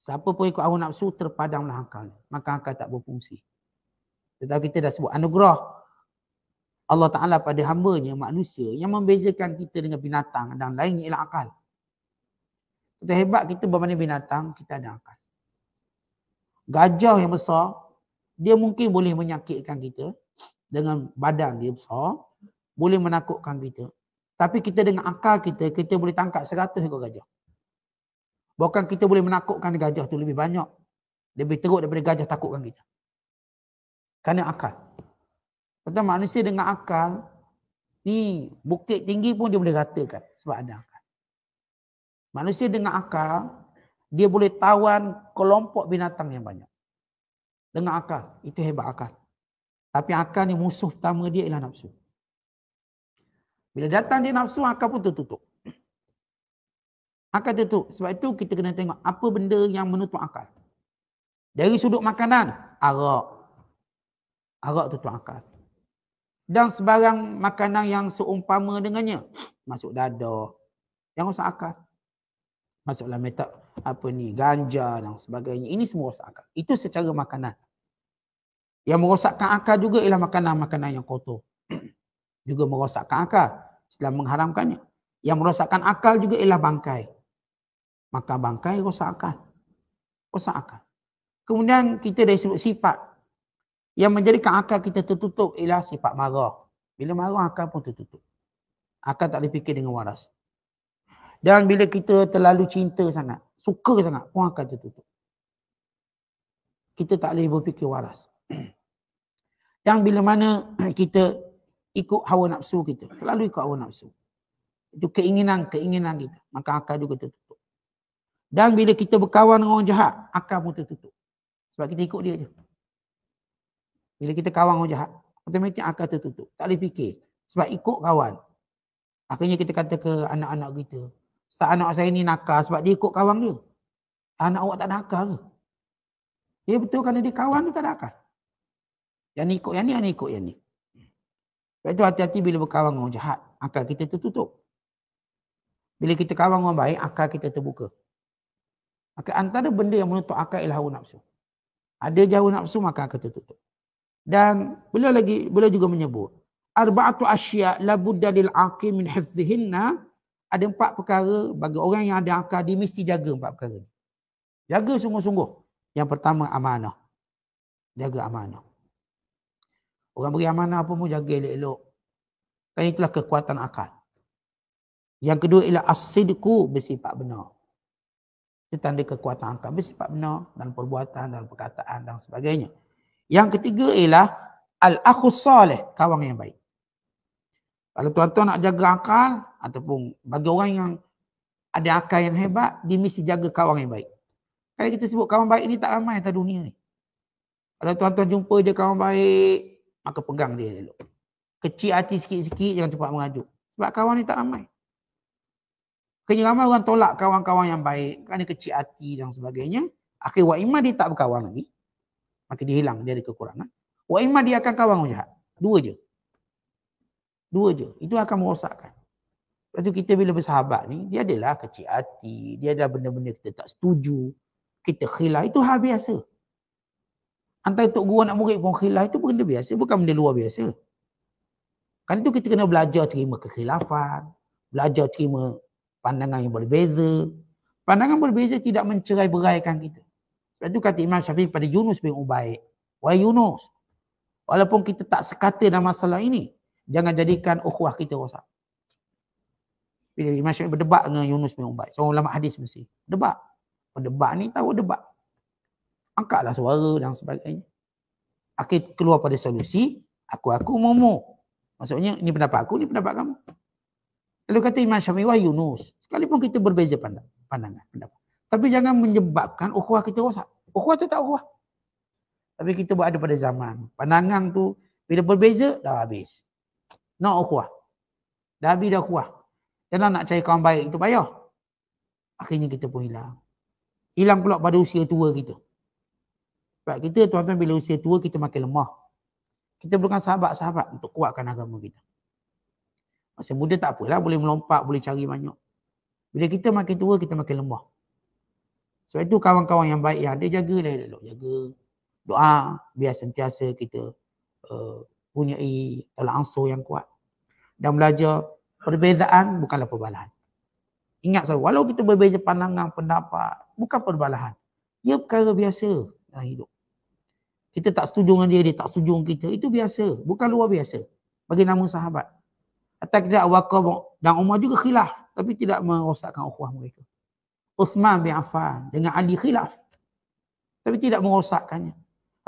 A: siapa pun ikut hawa nafsu terpadamlah akalnya maka akal tak berfungsi tetapi kita dah sebut anugerah Allah Ta'ala pada hambanya manusia yang membezakan kita dengan binatang dan lain ialah akal. Kita hebat kita berbanding binatang, kita ada akal. Gajah yang besar, dia mungkin boleh menyakitkan kita dengan badan dia besar, boleh menakutkan kita. Tapi kita dengan akal kita, kita boleh tangkap seratus ekor gajah. Bukan kita boleh menakutkan gajah tu lebih banyak. Lebih teruk daripada gajah takutkan kita. Kerana akal. Tentang manusia dengan akal, ni bukit tinggi pun dia boleh ratakan sebab ada akal. Manusia dengan akal, dia boleh tawan kelompok binatang yang banyak dengan akal. Itu hebat akal. Tapi akal ni musuh pertama dia ialah nafsu. Bila datang dia nafsu, akal pun tertutup. Akal tertutup. Sebab itu kita kena tengok apa benda yang menutup akal. Dari sudut makanan, arak. Arak tutup akal. Dan sebarang makanan yang seumpama dengannya. Masuk dada, Yang rosak akal. Masuklah dalam metak apa ni, ganja dan sebagainya. Ini semua rosak akal. Itu secara makanan. Yang merosakkan akal juga ialah makanan-makanan yang kotor. juga merosakkan akal. Islam mengharamkannya. Yang merosakkan akal juga ialah bangkai. Maka bangkai rosak akal. Rosak akal. Kemudian kita dah sebut sifat. Yang menjadikan akal kita tertutup ialah sifat marah. Bila marah akal pun tertutup. Akal tak dipikir dengan waras. Dan bila kita terlalu cinta sangat, suka sangat pun akal tertutup. Kita tak boleh berfikir waras. yang bila mana kita ikut hawa nafsu kita, terlalu ikut hawa nafsu. Itu keinginan-keinginan kita, maka akal juga tertutup. Dan bila kita berkawan dengan orang jahat, akal pun tertutup. Sebab kita ikut dia je. Bila kita kawan orang jahat, otomatik akal tertutup. Tak boleh fikir. Sebab ikut kawan. Akhirnya kita kata ke anak-anak kita, Ustaz anak saya ni nakal sebab dia ikut kawan dia. Anak awak tak nakal ke? Ya betul kerana dia kawan tu tak nakal. Yang ni ikut yang ni, yang ni ikut yang ni. Sebab itu hati-hati bila berkawan dengan orang jahat, akal kita tutup. Bila kita kawan dengan baik, akal kita terbuka. Maka antara benda yang menutup akal ialah hawa nafsu. Ada je hawa nafsu, maka akal tutup. Dan beliau lagi beliau juga menyebut, Arba'atu asyia' labudda lil aqim min hifzihinna ada empat perkara bagi orang yang ada akal dia mesti jaga empat perkara Jaga sungguh-sungguh. Yang pertama amanah. Jaga amanah. Orang beri amanah pun jaga elok-elok. Kan itulah kekuatan akal. Yang kedua ialah asidku bersifat benar. Itu tanda kekuatan akal bersifat benar dalam perbuatan, dalam perkataan dan sebagainya. Yang ketiga ialah al-akhus soleh, kawan yang baik. Kalau tuan-tuan nak jaga akal ataupun bagi orang yang ada akal yang hebat, dia mesti jaga kawan yang baik. Kalau kita sebut kawan baik ni tak ramai atas dunia ni. Kalau tuan-tuan jumpa dia kawan baik, maka pegang dia elok. Kecil hati sikit-sikit jangan cepat mengajuk. Sebab kawan ni tak ramai. Kini ramai orang tolak kawan-kawan yang baik kerana kecil hati dan sebagainya. Akhir wa iman dia tak berkawan lagi. Maka dia hilang, dia ada kekurangan. Wa iman dia akan kawan orang jahat. Dua je. Dua je. Itu akan merosakkan. Lepas tu kita bila bersahabat ni, dia adalah kecil hati. Dia ada benda-benda kita tak setuju. Kita khilaf. Itu hal biasa. Antara tok guru anak murid pun khilaf itu benda biasa, bukan benda luar biasa. Kan itu kita kena belajar terima kekhilafan, belajar terima pandangan yang berbeza. Pandangan berbeza tidak mencerai beraikan kita. Sebab itu kata Imam Syafi'i pada Yunus bin Ubaid. Wahai Yunus, walaupun kita tak sekata dalam masalah ini, jangan jadikan ukhwah kita rosak. Bila Imam Syafi'i berdebat dengan Yunus bin Ubaid. Seorang ulama hadis mesti. Debat. Berdebat ni tahu debat angkatlah suara dan sebagainya. Aku keluar pada solusi, aku aku mumu. Maksudnya ini pendapat aku, ini pendapat kamu. Lalu kata Imam Syafi'i wa Yunus, sekalipun kita berbeza pandang, pandangan, pendapat. Tapi jangan menyebabkan ukhuwah kita rosak. Ukhuwah tu tak ukhuwah. Tapi kita ada pada zaman. Pandangan tu bila berbeza dah habis. Nak no ukhuwah. Dah habis dah ukhuwah. Dan nak cari kawan baik itu payah. Akhirnya kita pun hilang. Hilang pula pada usia tua kita. Gitu. Sebab kita tuan-tuan bila usia tua kita makin lemah. Kita perlukan sahabat-sahabat untuk kuatkan agama kita. Masa muda tak apalah boleh melompat, boleh cari banyak. Bila kita makin tua kita makin lemah. Sebab itu kawan-kawan yang baik yang ada jaga dia elok jaga. Doa biar sentiasa kita uh, eh, punya tolak ansur yang kuat. Dan belajar perbezaan bukanlah perbalahan. Ingat selalu, walau kita berbeza pandangan, pendapat, bukan perbalahan. Ia perkara biasa dalam hidup. Kita tak setuju dengan dia, dia tak setuju dengan kita. Itu biasa. Bukan luar biasa. Bagi nama sahabat. Atau kita Awakob dan Umar juga khilaf. Tapi tidak merosakkan ukhwah mereka. Uthman bin Affan dengan Ali khilaf. Tapi tidak merosakkannya.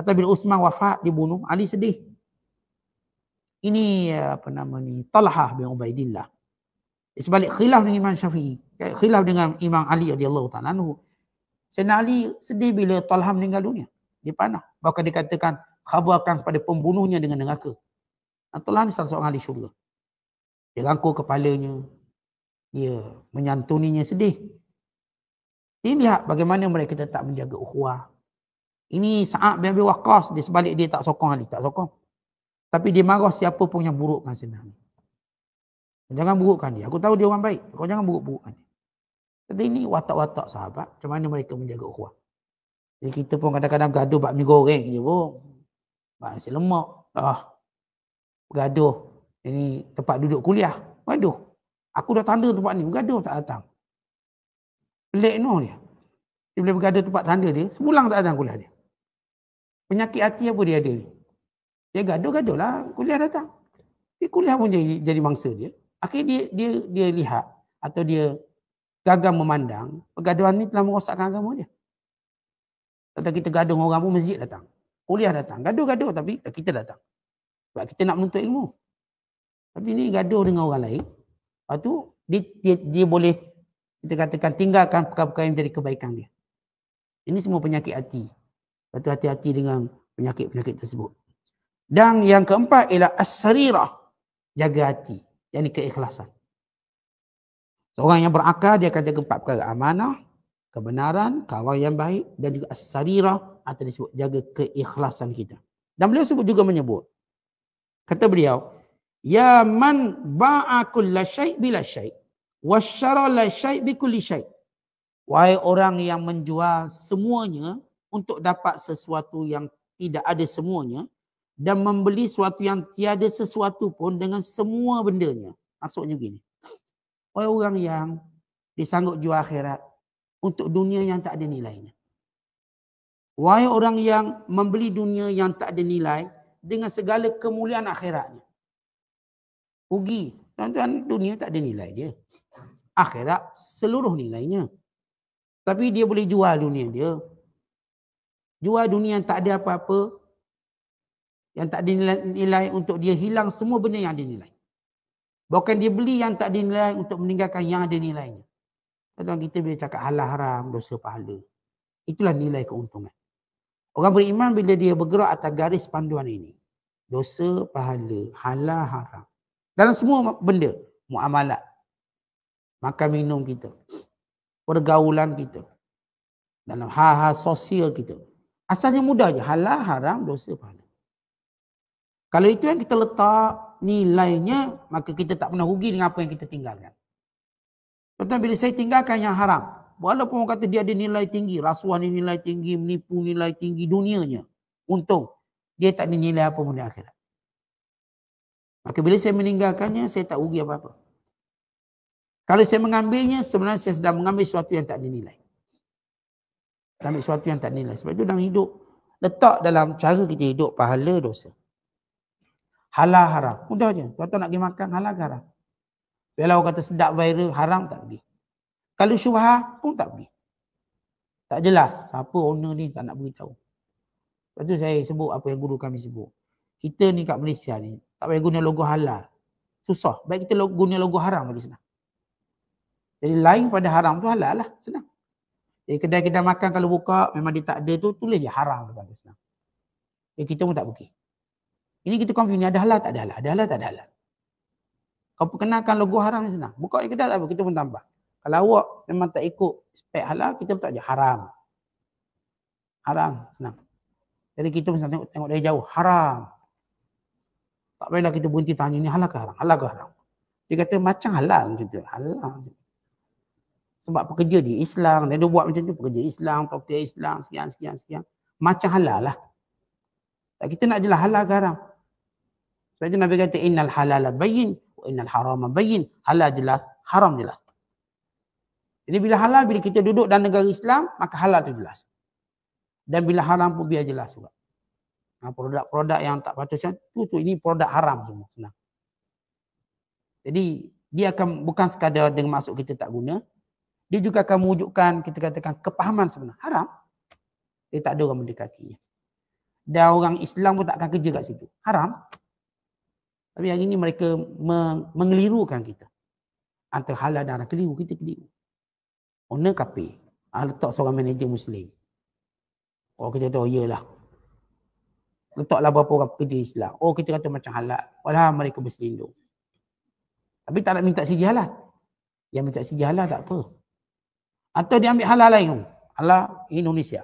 A: Atau bila Uthman wafat dibunuh, Ali sedih. Ini eh, apa nama ni? Talha bin Ubaidillah. Di sebalik khilaf dengan Imam Syafi'i. Eh, khilaf dengan Imam Ali radhiyallahu ta'ala anhu. Sayyidina Ali sedih bila Talha meninggal dunia dipanah. Bahkan dikatakan khabarkan kepada pembunuhnya dengan neraka. Antulah ni salah seorang ahli syurga. Dia rangkul kepalanya. Dia menyantuninya sedih. Ini lihat bagaimana mereka tetap menjaga ukhuwah. Ini saat bin Abi Waqas di sebalik dia tak sokong Ali, tak sokong. Tapi dia marah siapa pun yang burukkan sinar. Jangan burukkan dia. Aku tahu dia orang baik. Kau jangan buruk-burukkan dia. Tapi ini watak-watak sahabat. Macam mana mereka menjaga ukhuwah. Jadi kita pun kadang-kadang gaduh bakmi goreng je pun. Ah, Bak lemak. Ah. Gaduh. Ini tempat duduk kuliah. Gaduh. Aku dah tanda tempat ni. Gaduh tak datang. Pelik no dia. Dia boleh bergaduh tempat tanda dia. Sepulang tak datang kuliah dia. Penyakit hati apa dia ada ni? Dia gaduh-gaduh lah. Kuliah datang. Dia kuliah pun jadi, jadi mangsa dia. Akhirnya dia, dia, dia lihat atau dia gagal memandang pergaduhan ni telah merosakkan agama dia. Kata kita gaduh orang pun masjid datang. Kuliah datang. Gaduh-gaduh tapi kita datang. Sebab kita nak menuntut ilmu. Tapi ni gaduh dengan orang lain. Lepas tu dia, dia, dia boleh kita katakan tinggalkan perkara-perkara yang menjadi kebaikan dia. Ini semua penyakit hati. Lepas tu hati-hati dengan penyakit-penyakit tersebut. Dan yang keempat ialah as-sarirah. Jaga hati. Yang ini keikhlasan. Seorang yang berakal dia akan jaga empat perkara. Amanah, kebenaran, kawan yang baik dan juga as-sarirah atau disebut jaga keikhlasan kita. Dan beliau sebut juga menyebut. Kata beliau, Ya man ba'a kulla syai' bila syai' wa syara la syai' bi kulli syai' Wahai orang yang menjual semuanya untuk dapat sesuatu yang tidak ada semuanya dan membeli sesuatu yang tiada sesuatu pun dengan semua bendanya. Maksudnya begini. Wahai orang yang disanggup jual akhirat untuk dunia yang tak ada nilainya. Wahai orang yang membeli dunia yang tak ada nilai dengan segala kemuliaan akhiratnya. Ugi. Tuan-tuan, dunia tak ada nilai dia. Akhirat seluruh nilainya. Tapi dia boleh jual dunia dia. Jual dunia yang tak ada apa-apa. Yang tak ada nilai, nilai untuk dia hilang semua benda yang ada nilai. Bukan dia beli yang tak ada nilai untuk meninggalkan yang ada nilainya. Tuan-tuan kita bila cakap halal haram, dosa pahala. Itulah nilai keuntungan. Orang beriman bila dia bergerak atas garis panduan ini. Dosa, pahala, halal, haram. Dalam semua benda, muamalat, makan minum kita, pergaulan kita, dalam hal-hal sosial kita. Asalnya mudah je, halal, haram, dosa, pahala. Kalau itu yang kita letak nilainya, maka kita tak pernah rugi dengan apa yang kita tinggalkan. Tuan-tuan, bila saya tinggalkan yang haram, walaupun orang kata dia ada nilai tinggi, rasuah ni nilai tinggi, menipu nilai tinggi dunianya, untung. Dia tak ada nilai apa pun di akhirat. Maka bila saya meninggalkannya, saya tak rugi apa-apa. Kalau saya mengambilnya, sebenarnya saya sedang mengambil sesuatu yang tak dinilai. Ambil sesuatu yang tak nilai. Sebab itu dalam hidup, letak dalam cara kita hidup, pahala dosa. Halal haram. Mudah je. Kalau tuan nak pergi makan halal haram. Kalau orang kata sedap viral haram tak boleh. Kalau syubha pun tak boleh. Tak jelas siapa owner ni tak nak beritahu. Lepas tu saya sebut apa yang guru kami sebut. Kita ni kat Malaysia ni tak payah guna logo halal. Susah. Baik kita logo, guna logo haram lagi senang. Jadi lain pada haram tu halal lah. Senang. Jadi kedai-kedai makan kalau buka memang dia tak ada tu tulis je haram. Senang. Jadi kita pun tak pergi. Ini kita confirm ni ada halal tak ada halal. Ada halal tak ada halal. Kau perkenalkan logo haram ni senang. Buka kedai tak apa, kita pun tambah. Kalau awak memang tak ikut spek halal, kita pun tak je. Haram. Haram, senang. Jadi kita mesti tengok, tengok dari jauh. Haram. Tak payahlah kita berhenti tanya ni halal ke haram? Halal ke haram? Dia kata macam halal macam tu. Halal. Sebab pekerja di Islam. Dia buat macam tu. Pekerja Islam, pekerja Islam, sekian, sekian, sekian. Macam halal lah. kita nak jelas halal ke haram. Sebab tu Nabi kata, Innal halal bayin innal harama bayyin halal jelas haram jelas jadi bila halal bila kita duduk dalam negara Islam maka halal tu jelas dan bila haram pun biar jelas juga ha, produk-produk yang tak patut macam tu tu ini produk haram semua senang jadi dia akan bukan sekadar dengan masuk kita tak guna dia juga akan mewujudkan kita katakan kepahaman sebenarnya haram dia tak ada orang mendekatinya dan orang Islam pun tak akan kerja kat situ haram tapi hari ini mereka mengelirukan kita. Antara halal dan keliru, kita keliru. Owner kafe. Ah, letak seorang manager Muslim. Oh kita tahu, oh, iyalah. Letaklah berapa orang pekerja Islam. Oh kita kata macam halal. Walau mereka berselindung. Tapi tak nak minta siji halal. Yang minta siji halal tak apa. Atau dia ambil halal lain. Halal Indonesia.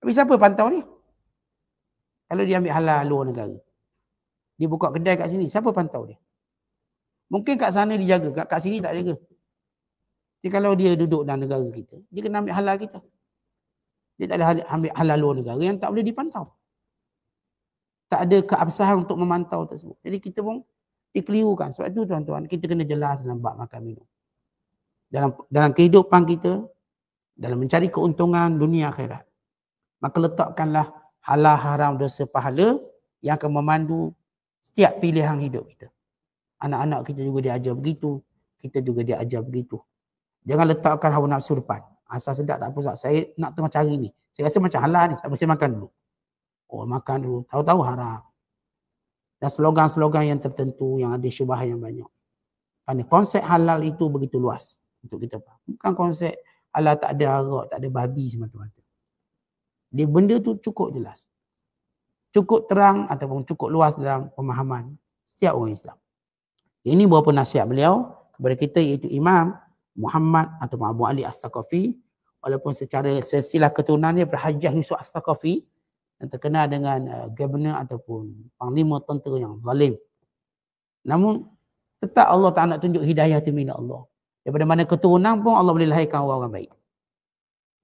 A: Tapi siapa pantau ni? Kalau dia ambil halal luar negara. Dia buka kedai kat sini. Siapa pantau dia? Mungkin kat sana dia jaga. Kat, kat sini tak jaga. Jadi kalau dia duduk dalam negara kita, dia kena ambil halal kita. Dia tak ada ambil halal luar negara yang tak boleh dipantau. Tak ada keabsahan untuk memantau tersebut. Jadi kita pun dikelirukan. Sebab itu tuan-tuan, kita kena jelas dalam bak makan minum. Dalam dalam kehidupan kita, dalam mencari keuntungan dunia akhirat. Maka letakkanlah halal haram dosa pahala yang akan memandu setiap pilihan hidup kita. Anak-anak kita juga dia ajar begitu. Kita juga dia ajar begitu. Jangan letakkan hawa nafsu depan. Asal ah, sedap tak apa sebab saya nak tengah cari ni. Saya rasa macam halal ni. Tak mesti makan dulu. Oh makan dulu. Tahu-tahu haram. Dan slogan-slogan yang tertentu yang ada syubah yang banyak. Kerana konsep halal itu begitu luas untuk kita. Bukan konsep halal tak ada arak, tak ada babi semata-mata. Dia benda tu cukup jelas cukup terang ataupun cukup luas dalam pemahaman setiap orang Islam. Ini beberapa nasihat beliau kepada kita iaitu Imam Muhammad atau Abu Ali As-Sakafi walaupun secara silsilah keturunannya berhajah Yusuf As-Sakafi yang terkenal dengan uh, governor ataupun panglima tentera yang zalim. Namun tetap Allah tak nak tunjuk hidayah itu minat Allah. Daripada mana keturunan pun Allah boleh lahirkan orang-orang baik.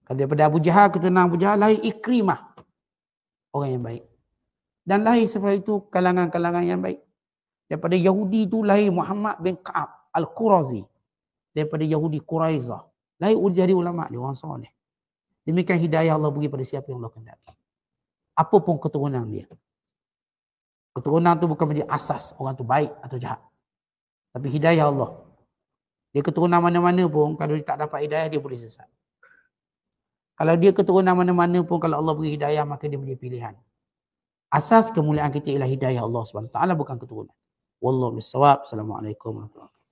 A: Kalau daripada Abu Jahal, keturunan Abu Jahal lahir ikrimah. Orang yang baik. Dan lahir sebab itu kalangan-kalangan yang baik. Daripada Yahudi itu lahir Muhammad bin Ka'ab Al-Qurazi. Daripada Yahudi Quraizah. Lahir jadi ulama ni orang soleh. Demikian hidayah Allah bagi pada siapa yang Allah Apa pun keturunan dia. Keturunan tu bukan menjadi asas orang tu baik atau jahat. Tapi hidayah Allah. Dia keturunan mana-mana pun kalau dia tak dapat hidayah dia boleh sesat. Kalau dia keturunan mana-mana pun kalau Allah beri hidayah maka dia punya pilihan asas kemuliaan kita ialah hidayah Allah SWT bukan keturunan. Wallahu bisawab. Assalamualaikum warahmatullahi wabarakatuh.